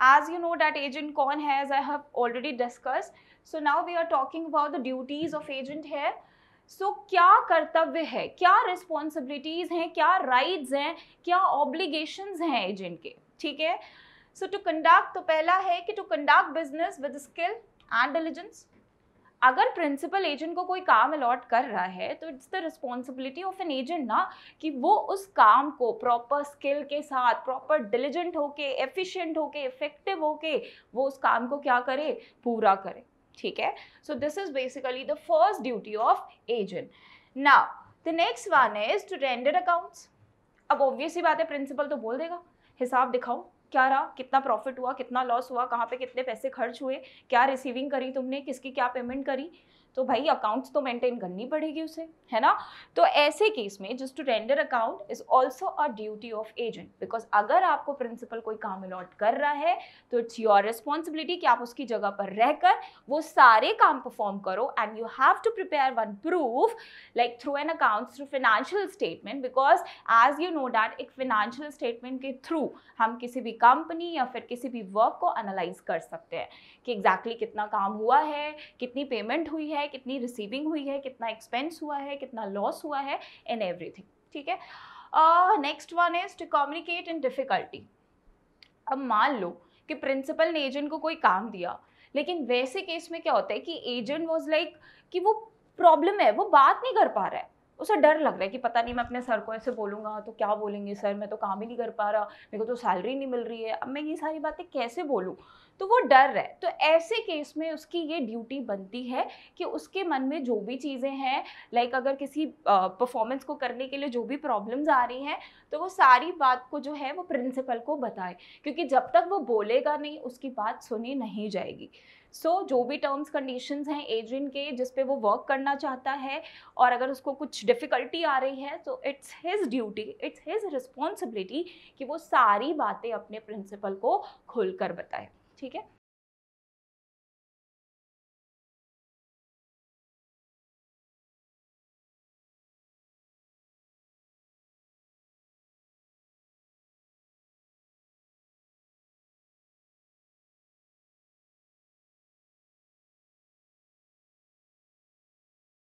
as you know that agent con as i have already discussed so now we are talking about the duties of agent here so, क्या कर्तव्य है क्या responsibilities हैं क्या rights हैं क्या obligations हैं agent के ठीक है so to conduct तो पहला है कि to conduct business with skill and diligence अगर प्रिंसिपल एजेंट को कोई काम अलॉट कर रहा है तो it's the responsibility of an agent ना कि वो उस काम को प्रॉपर स्किल के साथ प्रॉपर डिलीजेंट होके एफिशिएंट होके इफेक्टिव होके वो उस काम को क्या करे पूरा करे ठीक है so this is basically the first duty of agent now the next one is to render accounts अब ऑब्वियसली बात है प्रिंसिपल तो बोल देगा हिसाब दिखाओ क्या रहा कितना प्रॉफिट हुआ कितना लॉस हुआ कहाँ पे कितने पैसे खर्च हुए क्या रिसीविंग करी तुमने किसकी क्या पेमेंट करी तो भाई अकाउंट्स तो मेंटेन करनी पड़ेगी उसे है ना तो ऐसे केस में just to render account is also a duty of agent because अगर आपको प्रिंसिपल कोई काम अलॉट कर रहा है तो इट्स योर रिस्पॉन्सिबिलिटी कि आप उसकी जगह पर रहकर वो सारे काम परफॉर्म करो and you have to prepare one proof like through an account through financial statement because as you know that एक फिनेंशियल स्टेटमेंट के थ्रू हम किसी भी कंपनी या फिर किसी भी वर्क को एनालाइज कर सकते हैं कि एग्जैक्टली exactly कितना काम हुआ है कितनी पेमेंट हुई है है कितनी रिसीविंग हुई है कितना एक्सपेंस हुआ है कितना लॉस हुआ है एंड एवरीथिंग ठीक है next one is to communicate in difficulty अब मान लो कि प्रिंसिपल ने एजेंट को कोई काम दिया लेकिन वैसे केस में क्या होता है कि एजेंट वॉज लाइक कि वो प्रॉब्लम है वो बात नहीं कर पा रहा है उसे डर लग रहा है कि पता नहीं मैं अपने सर को ऐसे बोलूँगा तो क्या बोलेंगे सर मैं तो काम ही नहीं कर पा रहा मेरे को तो सैलरी नहीं मिल रही है अब मैं ये सारी बातें कैसे बोलूँ तो वो डर है तो ऐसे केस में उसकी ये ड्यूटी बनती है कि उसके मन में जो भी चीज़ें हैं लाइक अगर किसी परफॉर्मेंस को करने के लिए जो भी प्रॉब्लम्स आ रही हैं तो वो सारी बात को जो है वो प्रिंसिपल को बताए क्योंकि जब तक वो बोलेगा नहीं उसकी बात सुनी नहीं जाएगी सो so, जो भी टर्म्स कंडीशंस हैं एजेंट के जिस पे वो वर्क करना चाहता है और अगर उसको कुछ डिफ़िकल्टी आ रही है तो it's his duty it's his responsibility कि वो सारी बातें अपने प्रिंसिपल को खुल कर बताए ठीक है